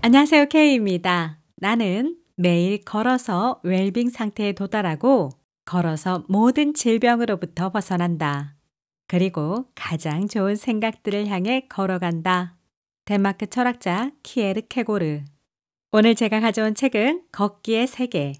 안녕하세요. 케이입니다 나는 매일 걸어서 웰빙 상태에 도달하고 걸어서 모든 질병으로부터 벗어난다. 그리고 가장 좋은 생각들을 향해 걸어간다. 덴마크 철학자 키에르 케고르. 오늘 제가 가져온 책은 걷기의 세계.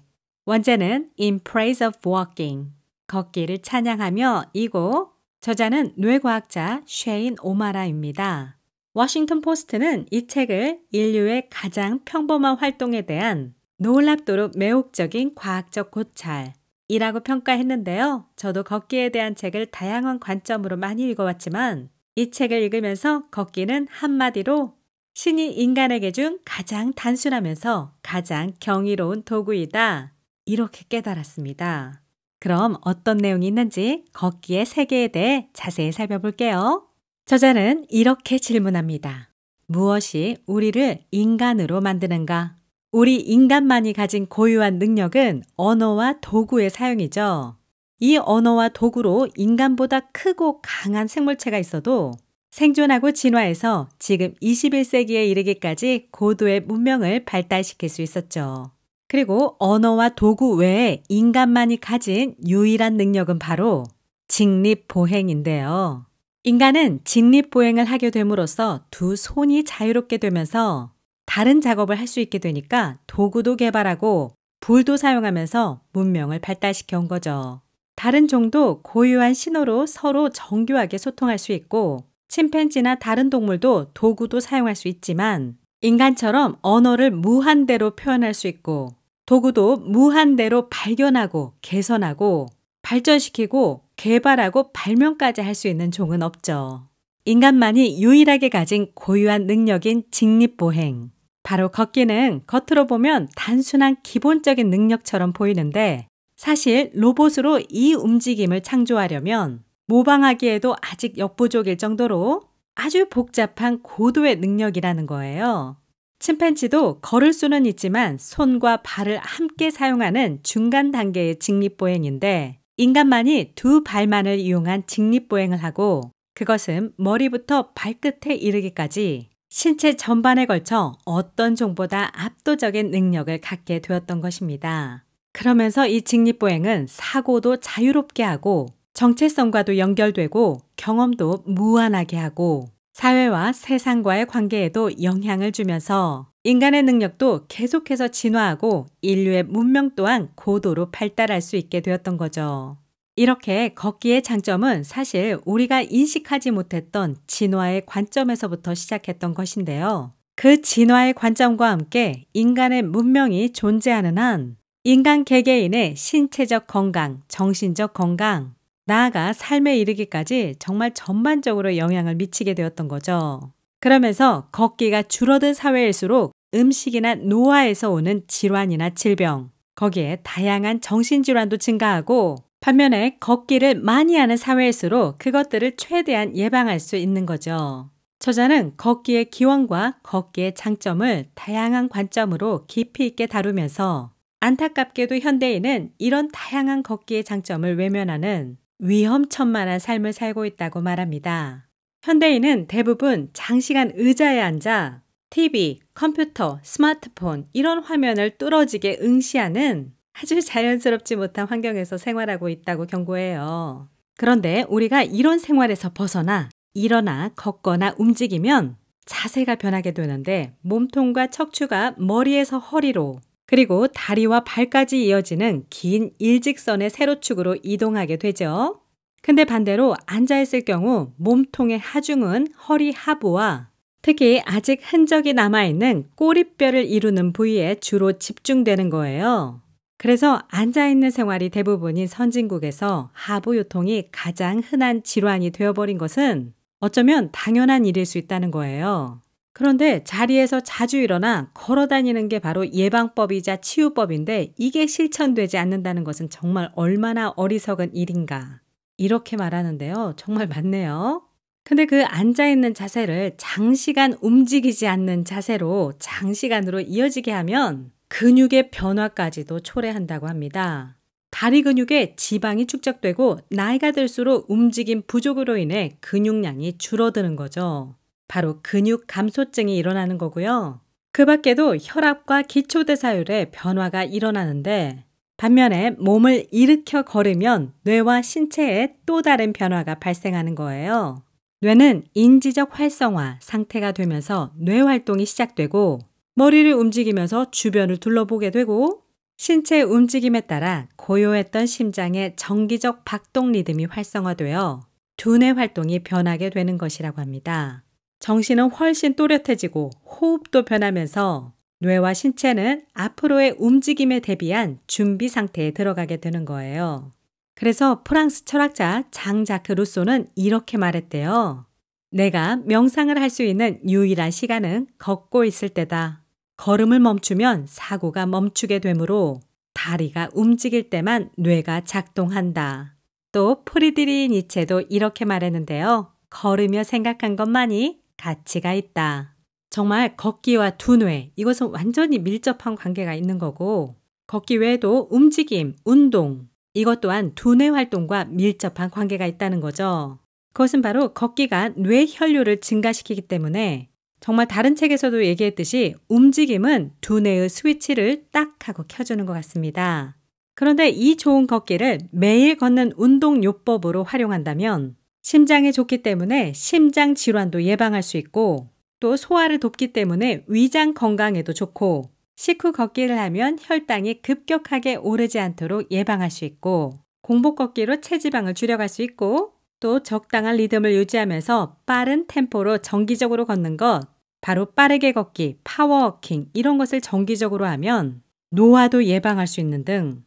원제는 In Praise of Walking. 걷기를 찬양하며 이고 저자는 뇌과학자 쉐인 오마라입니다. 워싱턴 포스트는 이 책을 인류의 가장 평범한 활동에 대한 놀랍도록 매혹적인 과학적 고찰이라고 평가했는데요. 저도 걷기에 대한 책을 다양한 관점으로 많이 읽어왔지만 이 책을 읽으면서 걷기는 한마디로 신이 인간에게 준 가장 단순하면서 가장 경이로운 도구이다. 이렇게 깨달았습니다. 그럼 어떤 내용이 있는지 걷기의 세계에 대해 자세히 살펴볼게요. 저자는 이렇게 질문합니다. 무엇이 우리를 인간으로 만드는가? 우리 인간만이 가진 고유한 능력은 언어와 도구의 사용이죠. 이 언어와 도구로 인간보다 크고 강한 생물체가 있어도 생존하고 진화해서 지금 21세기에 이르기까지 고도의 문명을 발달시킬 수 있었죠. 그리고 언어와 도구 외에 인간만이 가진 유일한 능력은 바로 직립보행인데요. 인간은 직립보행을 하게 됨으로써 두 손이 자유롭게 되면서 다른 작업을 할 수 있게 되니까 도구도 개발하고 불도 사용하면서 문명을 발달시켜 온 거죠. 다른 종도 고유한 신호로 서로 정교하게 소통할 수 있고 침팬지나 다른 동물도 도구도 사용할 수 있지만 인간처럼 언어를 무한대로 표현할 수 있고 도구도 무한대로 발견하고 개선하고 발전시키고 개발하고 발명까지 할 수 있는 종은 없죠. 인간만이 유일하게 가진 고유한 능력인 직립보행. 바로 걷기는 겉으로 보면 단순한 기본적인 능력처럼 보이는데 사실 로봇으로 이 움직임을 창조하려면 모방하기에도 아직 역부족일 정도로 아주 복잡한 고도의 능력이라는 거예요. 침팬지도 걸을 수는 있지만 손과 발을 함께 사용하는 중간 단계의 직립보행인데 인간만이 두 발만을 이용한 직립보행을 하고 그것은 머리부터 발끝에 이르기까지 신체 전반에 걸쳐 어떤 종보다 압도적인 능력을 갖게 되었던 것입니다. 그러면서 이 직립보행은 사고도 자유롭게 하고 정체성과도 연결되고 경험도 무한하게 하고 사회와 세상과의 관계에도 영향을 주면서 인간의 능력도 계속해서 진화하고 인류의 문명 또한 고도로 발달할 수 있게 되었던 거죠. 이렇게 걷기의 장점은 사실 우리가 인식하지 못했던 진화의 관점에서부터 시작했던 것인데요. 그 진화의 관점과 함께 인간의 문명이 존재하는 한 인간 개개인의 신체적 건강, 정신적 건강, 나아가 삶에 이르기까지 정말 전반적으로 영향을 미치게 되었던 거죠. 그러면서 걷기가 줄어든 사회일수록 음식이나 노화에서 오는 질환이나 질병, 거기에 다양한 정신질환도 증가하고 반면에 걷기를 많이 하는 사회일수록 그것들을 최대한 예방할 수 있는 거죠. 저자는 걷기의 기원과 걷기의 장점을 다양한 관점으로 깊이 있게 다루면서 안타깝게도 현대인은 이런 다양한 걷기의 장점을 외면하는 위험천만한 삶을 살고 있다고 말합니다. 현대인은 대부분 장시간 의자에 앉아 TV, 컴퓨터, 스마트폰 이런 화면을 뚫어지게 응시하는 아주 자연스럽지 못한 환경에서 생활하고 있다고 경고해요. 그런데 우리가 이런 생활에서 벗어나 일어나 걷거나 움직이면 자세가 변하게 되는데 몸통과 척추가 머리에서 허리로 그리고 다리와 발까지 이어지는 긴 일직선의 세로축으로 이동하게 되죠. 근데 반대로 앉아있을 경우 몸통의 하중은 허리 하부와 특히 아직 흔적이 남아있는 꼬리뼈를 이루는 부위에 주로 집중되는 거예요. 그래서 앉아있는 생활이 대부분인 선진국에서 하부요통이 가장 흔한 질환이 되어버린 것은 어쩌면 당연한 일일 수 있다는 거예요. 그런데 자리에서 자주 일어나 걸어 다니는 게 바로 예방법이자 치유법인데 이게 실천되지 않는다는 것은 정말 얼마나 어리석은 일인가. 이렇게 말하는데요. 정말 맞네요. 근데 그 앉아있는 자세를 장시간 움직이지 않는 자세로 장시간으로 이어지게 하면 근육의 변화까지도 초래한다고 합니다. 다리 근육에 지방이 축적되고 나이가 들수록 움직임 부족으로 인해 근육량이 줄어드는 거죠. 바로 근육 감소증이 일어나는 거고요. 그 밖에도 혈압과 기초대사율의 변화가 일어나는데 반면에 몸을 일으켜 걸으면 뇌와 신체에 또 다른 변화가 발생하는 거예요. 뇌는 인지적 활성화 상태가 되면서 뇌 활동이 시작되고 머리를 움직이면서 주변을 둘러보게 되고 신체 움직임에 따라 고요했던 심장의 정기적 박동 리듬이 활성화되어 두뇌 활동이 변하게 되는 것이라고 합니다. 정신은 훨씬 또렷해지고 호흡도 변하면서 뇌와 신체는 앞으로의 움직임에 대비한 준비 상태에 들어가게 되는 거예요. 그래서 프랑스 철학자 장자크 루소는 이렇게 말했대요. 내가 명상을 할 수 있는 유일한 시간은 걷고 있을 때다. 걸음을 멈추면 사고가 멈추게 되므로 다리가 움직일 때만 뇌가 작동한다. 또 프리드리 니체도 이렇게 말했는데요. 걸으며 생각한 것만이 가치가 있다. 정말 걷기와 두뇌, 이것은 완전히 밀접한 관계가 있는 거고, 걷기 외에도 움직임, 운동, 이것 또한 두뇌 활동과 밀접한 관계가 있다는 거죠. 그것은 바로 걷기가 뇌 혈류를 증가시키기 때문에 정말 다른 책에서도 얘기했듯이 움직임은 두뇌의 스위치를 딱 하고 켜주는 것 같습니다. 그런데 이 좋은 걷기를 매일 걷는 운동 요법으로 활용한다면 심장에 좋기 때문에 심장 질환도 예방할 수 있고 또 소화를 돕기 때문에 위장 건강에도 좋고 식후 걷기를 하면 혈당이 급격하게 오르지 않도록 예방할 수 있고 공복 걷기로 체지방을 줄여갈 수 있고 또 적당한 리듬을 유지하면서 빠른 템포로 정기적으로 걷는 것 바로 빠르게 걷기, 파워워킹 이런 것을 정기적으로 하면 노화도 예방할 수 있는 등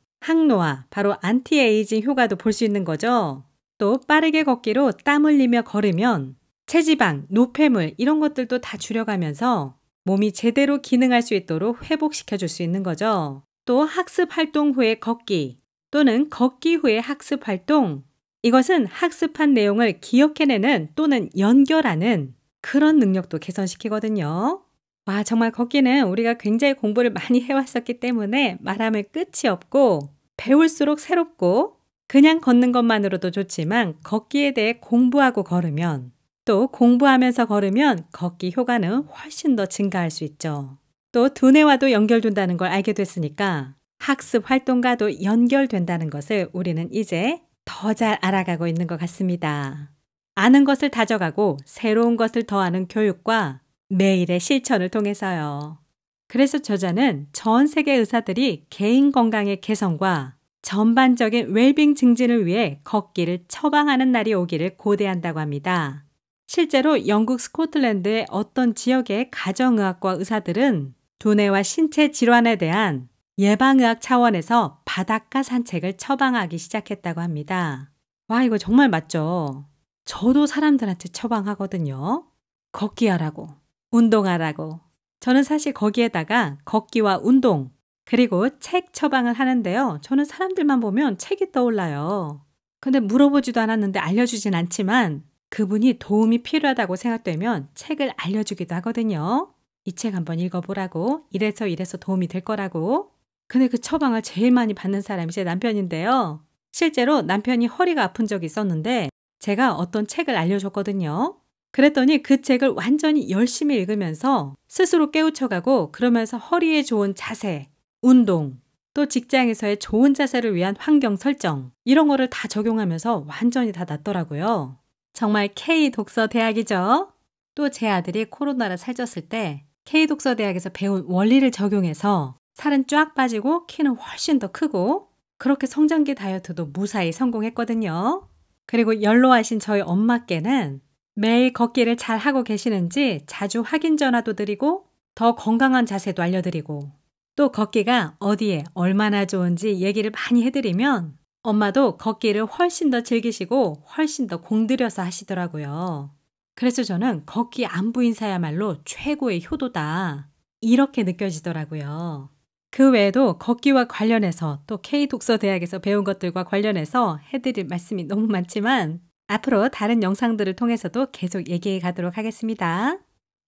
항노화, 바로 안티에이징 효과도 볼 수 있는 거죠. 또 빠르게 걷기로 땀 흘리며 걸으면 체지방, 노폐물 이런 것들도 다 줄여가면서 몸이 제대로 기능할 수 있도록 회복시켜 줄 수 있는 거죠. 또 학습 활동 후에 걷기 또는 걷기 후에 학습 활동 이것은 학습한 내용을 기억해내는 또는 연결하는 그런 능력도 개선시키거든요. 와, 정말 걷기는 우리가 굉장히 공부를 많이 해왔었기 때문에 말하면 끝이 없고 배울수록 새롭고 그냥 걷는 것만으로도 좋지만 걷기에 대해 공부하고 걸으면 또 공부하면서 걸으면 걷기 효과는 훨씬 더 증가할 수 있죠. 또 두뇌와도 연결된다는 걸 알게 됐으니까 학습 활동과도 연결된다는 것을 우리는 이제 더 잘 알아가고 있는 것 같습니다. 아는 것을 다져가고 새로운 것을 더하는 교육과 매일의 실천을 통해서요. 그래서 저자는 전 세계 의사들이 개인 건강의 개선과 전반적인 웰빙 증진을 위해 걷기를 처방하는 날이 오기를 고대한다고 합니다. 실제로 영국 스코틀랜드의 어떤 지역의 가정의학과 의사들은 두뇌와 신체 질환에 대한 예방의학 차원에서 바닷가 산책을 처방하기 시작했다고 합니다. 와, 이거 정말 맞죠? 저도 사람들한테 처방하거든요. 걷기 하라고, 운동하라고. 저는 사실 거기에다가 걷기와 운동, 그리고 책 처방을 하는데요. 저는 사람들만 보면 책이 떠올라요. 근데 물어보지도 않았는데 알려주진 않지만 그분이 도움이 필요하다고 생각되면 책을 알려주기도 하거든요. 이 책 한번 읽어보라고. 이래서 이래서 도움이 될 거라고. 근데 그 처방을 제일 많이 받는 사람이 제 남편인데요. 실제로 남편이 허리가 아픈 적이 있었는데 제가 어떤 책을 알려줬거든요. 그랬더니 그 책을 완전히 열심히 읽으면서 스스로 깨우쳐가고 그러면서 허리에 좋은 자세, 운동, 또 직장에서의 좋은 자세를 위한 환경 설정, 이런 거를 다 적용하면서 완전히 다 낫더라고요. 정말 K 독서 대학이죠. 또 제 아들이 코로나를 살쪘을 때 K 독서 대학에서 배운 원리를 적용해서 살은 쫙 빠지고 키는 훨씬 더 크고 그렇게 성장기 다이어트도 무사히 성공했거든요. 그리고 연로하신 저희 엄마께는 매일 걷기를 잘 하고 계시는지 자주 확인 전화도 드리고 더 건강한 자세도 알려드리고 또 걷기가 어디에 얼마나 좋은지 얘기를 많이 해드리면 엄마도 걷기를 훨씬 더 즐기시고 훨씬 더 공들여서 하시더라고요. 그래서 저는 걷기 안부인사야말로 최고의 효도다. 이렇게 느껴지더라고요. 그 외에도 걷기와 관련해서 또 K독서대학에서 배운 것들과 관련해서 해드릴 말씀이 너무 많지만 앞으로 다른 영상들을 통해서도 계속 얘기해 가도록 하겠습니다.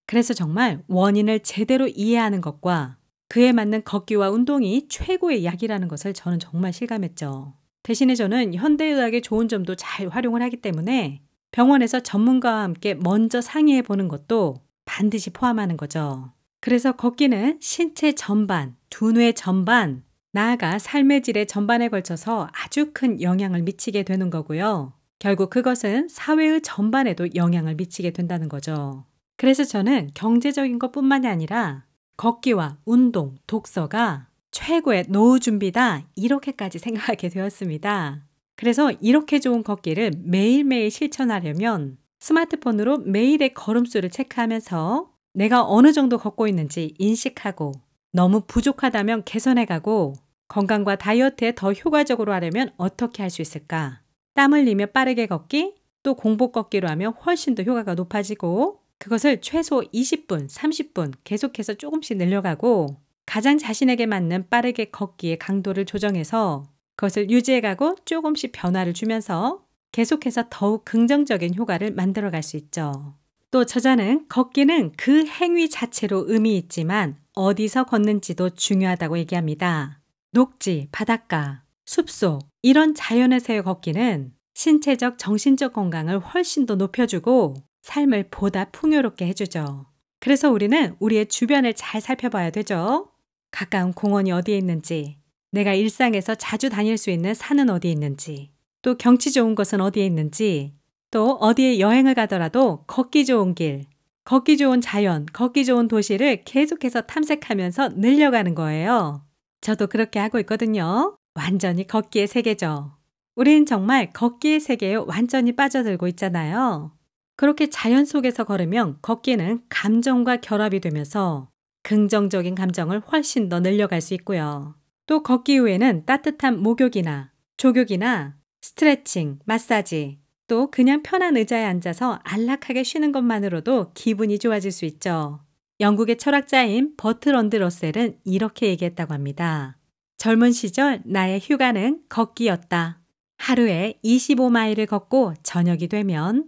그래서 정말 원인을 제대로 이해하는 것과 그에 맞는 걷기와 운동이 최고의 약이라는 것을 저는 정말 실감했죠. 대신에 저는 현대의학의 좋은 점도 잘 활용을 하기 때문에 병원에서 전문가와 함께 먼저 상의해 보는 것도 반드시 포함하는 거죠. 그래서 걷기는 신체 전반, 두뇌 전반, 나아가 삶의 질의 전반에 걸쳐서 아주 큰 영향을 미치게 되는 거고요. 결국 그것은 사회의 전반에도 영향을 미치게 된다는 거죠. 그래서 저는 경제적인 것 뿐만이 아니라 걷기와 운동, 독서가 최고의 노후 준비다 이렇게까지 생각하게 되었습니다. 그래서 이렇게 좋은 걷기를 매일매일 실천하려면 스마트폰으로 매일의 걸음수를 체크하면서 내가 어느 정도 걷고 있는지 인식하고 너무 부족하다면 개선해가고 건강과 다이어트에 더 효과적으로 하려면 어떻게 할 수 있을까? 땀 흘리며 빠르게 걷기, 또 공복 걷기로 하면 훨씬 더 효과가 높아지고 그것을 최소 20분, 30분 계속해서 조금씩 늘려가고 가장 자신에게 맞는 빠르게 걷기의 강도를 조정해서 그것을 유지해가고 조금씩 변화를 주면서 계속해서 더욱 긍정적인 효과를 만들어갈 수 있죠. 또 저자는 걷기는 그 행위 자체로 의미 있지만 어디서 걷는지도 중요하다고 얘기합니다. 녹지, 바닷가, 숲속, 이런 자연에서의 걷기는 신체적, 정신적 건강을 훨씬 더 높여주고 삶을 보다 풍요롭게 해주죠. 그래서 우리는 우리의 주변을 잘 살펴봐야 되죠. 가까운 공원이 어디에 있는지, 내가 일상에서 자주 다닐 수 있는 산은 어디에 있는지, 또 경치 좋은 곳은 어디에 있는지, 또 어디에 여행을 가더라도 걷기 좋은 길, 걷기 좋은 자연, 걷기 좋은 도시를 계속해서 탐색하면서 늘려가는 거예요. 저도 그렇게 하고 있거든요. 완전히 걷기의 세계죠. 우린 정말 걷기의 세계에 완전히 빠져들고 있잖아요. 그렇게 자연 속에서 걸으면 걷기는 감정과 결합이 되면서 긍정적인 감정을 훨씬 더 늘려갈 수 있고요. 또 걷기 후에는 따뜻한 목욕이나 조격이나 스트레칭, 마사지, 또 그냥 편한 의자에 앉아서 안락하게 쉬는 것만으로도 기분이 좋아질 수 있죠. 영국의 철학자인 버트런드 러셀은 이렇게 얘기했다고 합니다. 젊은 시절 나의 휴가는 걷기였다. 하루에 25마일을 걷고 저녁이 되면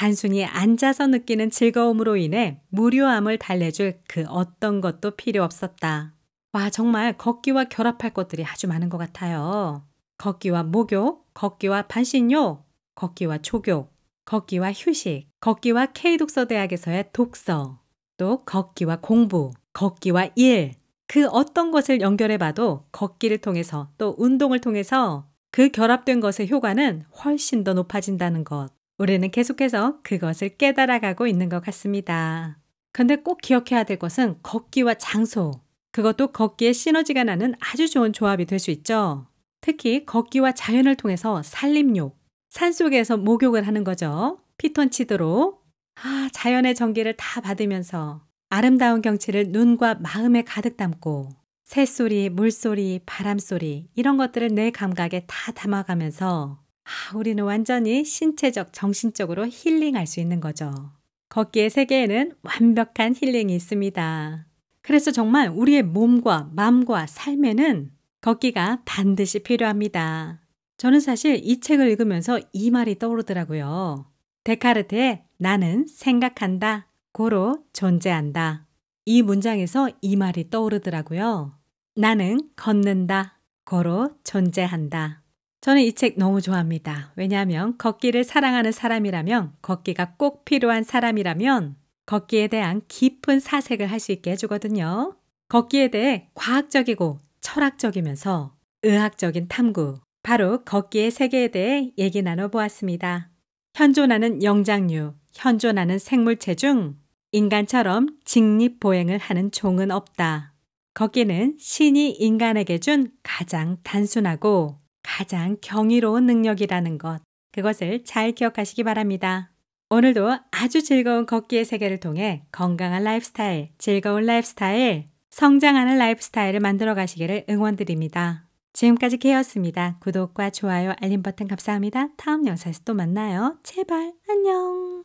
단순히 앉아서 느끼는 즐거움으로 인해 무료함을 달래줄 그 어떤 것도 필요 없었다. 와, 정말 걷기와 결합할 것들이 아주 많은 것 같아요. 걷기와 목욕, 걷기와 반신욕, 걷기와 초교, 걷기와 휴식, 걷기와 K독서 대학에서의 독서, 또 걷기와 공부, 걷기와 일, 그 어떤 것을 연결해봐도 걷기를 통해서 또 운동을 통해서 그 결합된 것의 효과는 훨씬 더 높아진다는 것. 우리는 계속해서 그것을 깨달아가고 있는 것 같습니다. 근데 꼭 기억해야 될 것은 걷기와 장소. 그것도 걷기에 시너지가 나는 아주 좋은 조합이 될 수 있죠. 특히 걷기와 자연을 통해서 산림욕, 산속에서 목욕을 하는 거죠. 피톤치드로. 아, 자연의 전기를 다 받으면서 아름다운 경치를 눈과 마음에 가득 담고 새소리, 물소리, 바람소리 이런 것들을 내 감각에 다 담아가면서 아, 우리는 완전히 신체적, 정신적으로 힐링할 수 있는 거죠. 걷기의 세계에는 완벽한 힐링이 있습니다. 그래서 정말 우리의 몸과 마음과 삶에는 걷기가 반드시 필요합니다. 저는 사실 이 책을 읽으면서 이 말이 떠오르더라고요. 데카르트의 나는 생각한다. 고로 존재한다. 이 문장에서 이 말이 떠오르더라고요. 나는 걷는다. 고로 존재한다. 저는 이 책 너무 좋아합니다. 왜냐하면 걷기를 사랑하는 사람이라면, 걷기가 꼭 필요한 사람이라면, 걷기에 대한 깊은 사색을 할 수 있게 해주거든요. 걷기에 대해 과학적이고 철학적이면서 의학적인 탐구, 바로 걷기의 세계에 대해 얘기 나눠보았습니다. 현존하는 영장류, 현존하는 생물체 중 인간처럼 직립보행을 하는 종은 없다. 걷기는 신이 인간에게 준 가장 단순하고 가장 경이로운 능력이라는 것, 그것을 잘 기억하시기 바랍니다. 오늘도 아주 즐거운 걷기의 세계를 통해 건강한 라이프스타일, 즐거운 라이프스타일, 성장하는 라이프스타일을 만들어 가시기를 응원드립니다. 지금까지 케였습니다. 어 구독과 좋아요, 알림 버튼 감사합니다. 다음 영상에서 또 만나요. 제발 안녕.